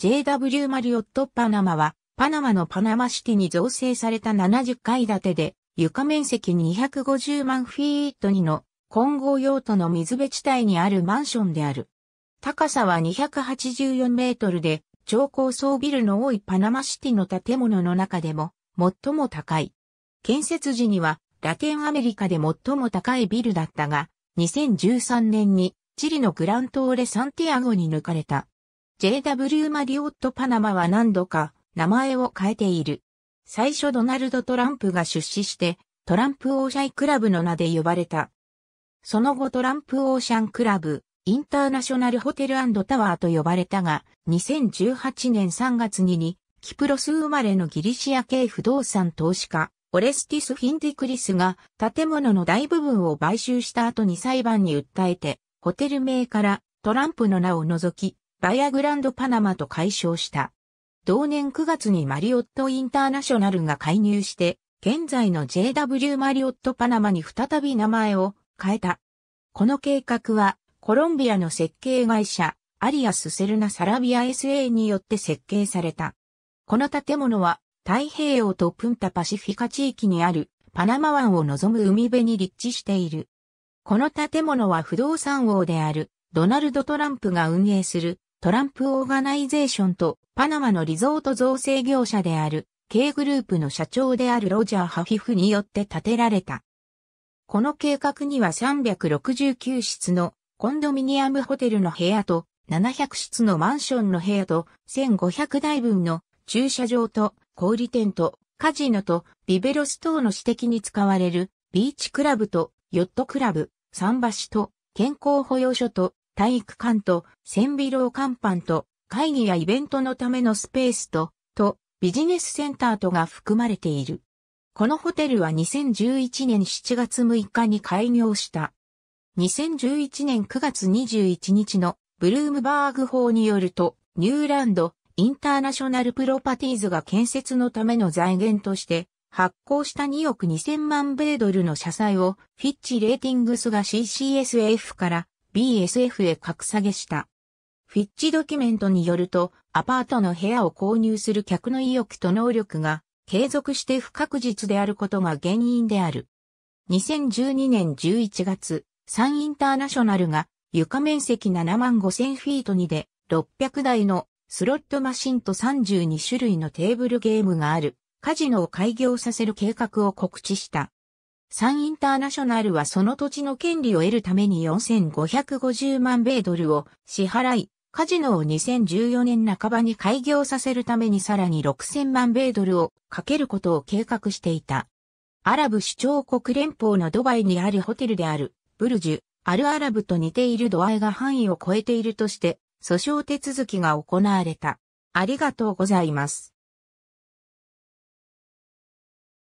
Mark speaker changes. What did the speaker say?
Speaker 1: JW マリオットパナマは、パナマのパナマシティに造成された70階建てで、床面積250万フィートにの混合用途の水辺地帯にあるマンションである。高さは284メートルで、超高層ビルの多いパナマシティの建物の中でも最も高い。建設時にはラテンアメリカで最も高いビルだったが、2013年にチリのグラントーレ・サンティアゴに抜かれた。JW マリオットパナマは何度か名前を変えている。最初ドナルド・トランプが出資して、トランプオーシャイクラブの名で呼ばれた。その後トランプオーシャンクラブ、インターナショナルホテルタワーと呼ばれたが、2018年3月にに、キプロス生まれのギリシア系不動産投資家、オレスティス・フィンディクリスが建物の大部分を買収した後に裁判に訴えて、ホテル名からトランプの名を除き、バイアグランドパナマと解消した。同年9月にマリオットインターナショナルが介入して、現在の JW マリオットパナマに再び名前を変えた。この計画は、コロンビアの設計会社、アリアス・セルナ・サラビア SA によって設計された。この建物は、太平洋とプンタパシフィカ地域にある、パナマ湾を望む海辺に立地している。この建物は不動産王である、ドナルド・トランプが運営する、トランプオーガナイゼーションとパナマのリゾート造成業者である K グループの社長であるロジャー・ハフィフによって建てられた。この計画には369室のコンドミニアムホテルの部屋と700室のマンションの部屋と1500台分の駐車場と小売店とカジノとビベロス等の指摘に使われるビーチクラブとヨットクラブ、桟橋と健康保養所と体育館と、線尾楼看板と、会議やイベントのためのスペースと、と、ビジネスセンターとが含まれている。このホテルは2011年7月6日に開業した。2011年9月21日のブルームバーグ法によると、ニューランド・インターナショナルプロパティーズが建設のための財源として、発行した2億2000万米ドルの社債をフィッチレーティングスが CCSF から BSF へ格下げした。フィッチドキュメントによると、アパートの部屋を購入する客の意欲と能力が継続して不確実であることが原因である。2012年11月、サンインターナショナルが床面積7万5千フィートにで600台のスロットマシンと32種類のテーブルゲームがあるカジノを開業させる計画を告知した。サンインターナショナルはその土地の権利を得るために4550万米ドルを支払い、カジノを2014年半ばに開業させるためにさらに6000万米ドルをかけることを計画していた。アラブ首長国連邦のドバイにあるホテルである、ブルジュ、アルアラブと似ている度合いが範囲を超えているとして、訴訟手続きが行われた。ありがとうございます。